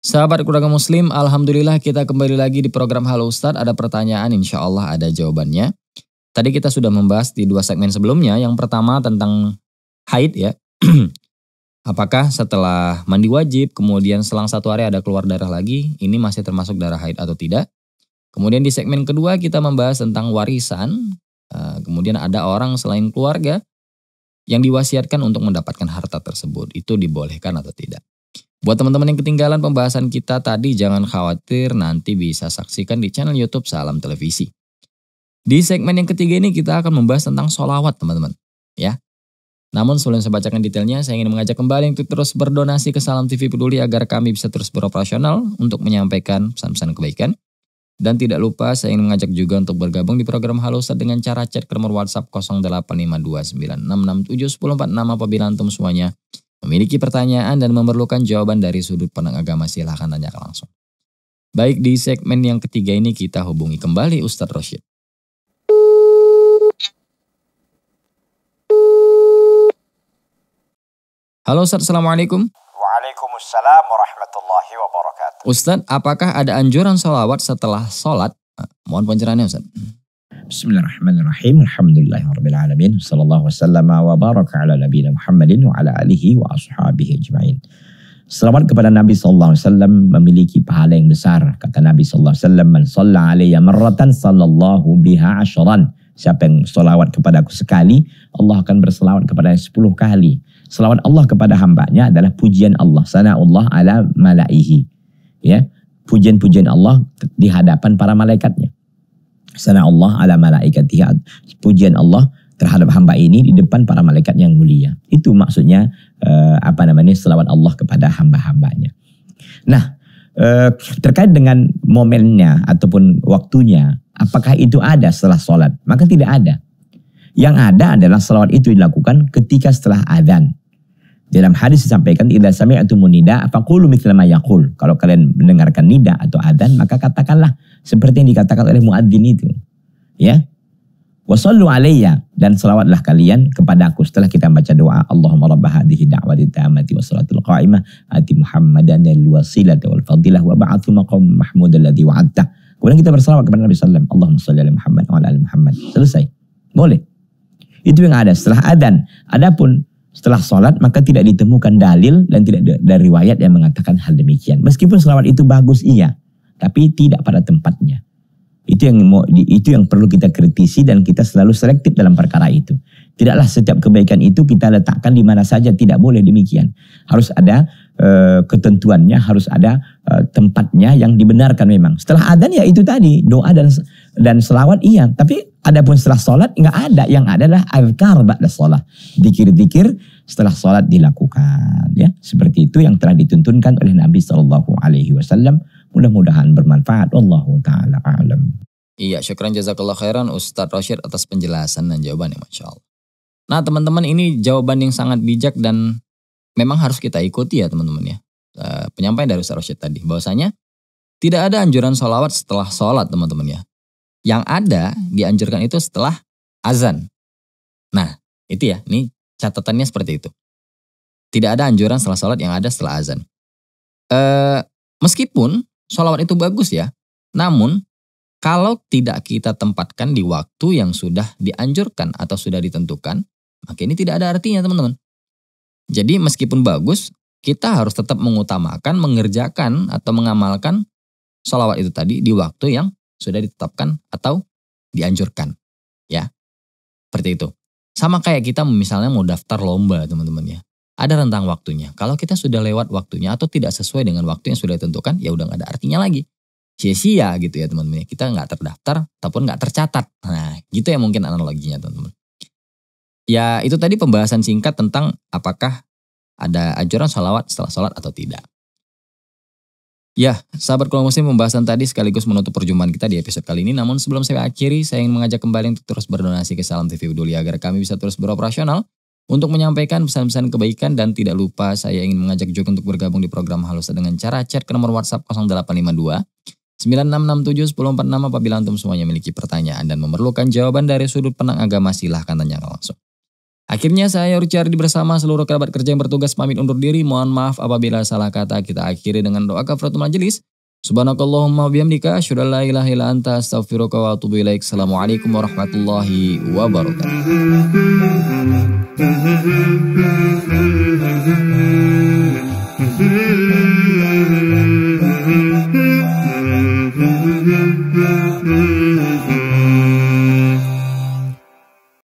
Sahabat Kuraga Muslim, Alhamdulillah kita kembali lagi di program Halo Ustadz. Ada pertanyaan, insya Allah ada jawabannya. Tadi kita sudah membahas di dua segmen sebelumnya. Yang pertama tentang haid ya. Apakah setelah mandi wajib, kemudian selang satu hari ada keluar darah lagi, ini masih termasuk darah haid atau tidak? Kemudian di segmen kedua kita membahas tentang warisan. Eh, kemudian ada orang selain keluarga yang diwasiatkan untuk mendapatkan harta tersebut. Itu dibolehkan atau tidak. Buat teman-teman yang ketinggalan pembahasan kita tadi jangan khawatir nanti bisa saksikan di channel Youtube Salam Televisi. Di segmen yang ketiga ini kita akan membahas tentang sholawat teman-teman. ya. Namun sebelum saya bacakan detailnya, saya ingin mengajak kembali untuk terus berdonasi ke Salam TV Peduli agar kami bisa terus beroperasional untuk menyampaikan pesan-pesan kebaikan dan tidak lupa saya ingin mengajak juga untuk bergabung di program Halo Ustaz dengan cara chat ke nomor WhatsApp 085296671046 apabila antum semuanya memiliki pertanyaan dan memerlukan jawaban dari sudut pandang agama silahkan tanya langsung. Baik di segmen yang ketiga ini kita hubungi kembali Ustadz Rashid. Halo Ustadz, Assalamualaikum. Waalaikumsalam warahmatullahi wabarakatuh. Ustaz, apakah ada anjuran sholawat setelah sholat? Mohon pencerahannya Ustaz. Bismillahirrahmanirrahim. Alhamdulillahirrahmanirrahim. Sallallahu wasallam wa baraka ala nabi Muhammadin wa ala alihi wa ashabihi ajma'in. Selamat kepada Nabi Sallallahu Alaihi Wasallam memiliki pahala yang besar. Kata Nabi Sallallahu Alaihi Wasallam, Man salla alaiya marratan sallallahu biha asyaran. Siapa yang solawat aku sekali, Allah akan berselawat kepadanya sepuluh kali. Selawat Allah kepada hambanya adalah pujian Allah. Sana Allah ala malaihi. Ya, pujian-pujian Allah di hadapan para malaikatnya. Sana Allah ala malaikatihi. Pujian Allah terhadap hamba ini di depan para malaikat yang mulia. Itu maksudnya eh, apa namanya selawat Allah kepada hamba-hambanya. Nah, eh, terkait dengan momennya ataupun waktunya, apakah itu ada setelah sholat? Maka tidak ada. Yang ada adalah salawat itu dilakukan ketika setelah adzan. Dalam hadis disampaikan idza sami'tum nida faqulu mithla ma yaqul. Kalau kalian mendengarkan nida atau adzan maka katakanlah seperti yang dikatakan oleh muadzin itu. Ya. Wassallu alayya dan selawatlah kalian kepada aku setelah kita baca doa Allahumma rabb hadhihi da'wati tamati wa salatul qa'imah ati Muhammadan al wasilah wal fadilah wa ba'athu maqam mahmud alladhi wa'adta. Kemudian kita bersalawat kepada Nabi sallallahu alaihi wasallam. Allahumma shalli ala Muhammad wa ala ali Muhammad. Selesai. Boleh. Itu yang ada setelah adan. Adapun setelah sholat maka tidak ditemukan dalil dan tidak dari riwayat yang mengatakan hal demikian. Meskipun selawat itu bagus iya, tapi tidak pada tempatnya. Itu yang mau, itu yang perlu kita kritisi dan kita selalu selektif dalam perkara itu. Tidaklah setiap kebaikan itu kita letakkan di mana saja, tidak boleh demikian. Harus ada e, ketentuannya, harus ada e, tempatnya yang dibenarkan memang. Setelah adan ya itu tadi doa dan dan selawat iya. Tapi adapun setelah sholat nggak ada. Yang ada adalah azkar ba'da sholat. Dikir-dikir setelah sholat dilakukan. ya Seperti itu yang telah dituntunkan oleh Nabi Shallallahu Alaihi Wasallam. Mudah-mudahan bermanfaat. Allah Ta'ala alam. Iya, syukran jazakallah khairan Ustadz Rashid atas penjelasan dan jawaban jawabannya Masya Allah. Nah teman-teman ini jawaban yang sangat bijak dan memang harus kita ikuti ya teman-teman ya. Eh, penyampaian dari Ustadz Rashid tadi bahwasanya tidak ada anjuran sholawat setelah sholat teman-teman ya yang ada dianjurkan itu setelah azan. Nah, itu ya, ini catatannya seperti itu. Tidak ada anjuran setelah sholat yang ada setelah azan. E, meskipun sholawat itu bagus ya, namun kalau tidak kita tempatkan di waktu yang sudah dianjurkan atau sudah ditentukan, maka ini tidak ada artinya teman-teman. Jadi meskipun bagus, kita harus tetap mengutamakan, mengerjakan atau mengamalkan sholawat itu tadi di waktu yang sudah ditetapkan atau dianjurkan. Ya, seperti itu. Sama kayak kita misalnya mau daftar lomba teman-teman ya. Ada rentang waktunya. Kalau kita sudah lewat waktunya atau tidak sesuai dengan waktu yang sudah ditentukan, ya udah nggak ada artinya lagi. Sia-sia gitu ya teman-teman. Ya. Kita nggak terdaftar ataupun nggak tercatat. Nah gitu ya mungkin analoginya teman-teman. Ya itu tadi pembahasan singkat tentang apakah ada anjuran sholawat setelah sholat atau tidak. Ya, sahabat kalau muslim pembahasan tadi sekaligus menutup perjumpaan kita di episode kali ini. Namun sebelum saya akhiri, saya ingin mengajak kembali untuk terus berdonasi ke Salam TV Uduli agar kami bisa terus beroperasional untuk menyampaikan pesan-pesan kebaikan dan tidak lupa saya ingin mengajak juga untuk bergabung di program Halusa dengan cara chat ke nomor WhatsApp 0852 9667 1046 apabila antum semuanya memiliki pertanyaan dan memerlukan jawaban dari sudut pandang agama silahkan tanya langsung. Akhirnya saya Richard bersama seluruh kerabat kerja yang bertugas pamit undur diri. Mohon maaf apabila salah kata. Kita akhiri dengan doa kafaratul majelis. Subhanakallahumma bihamdika asyhadu an la ilaha illa anta astaghfiruka wa atubu ilaik. Assalamualaikum warahmatullahi wabarakatuh.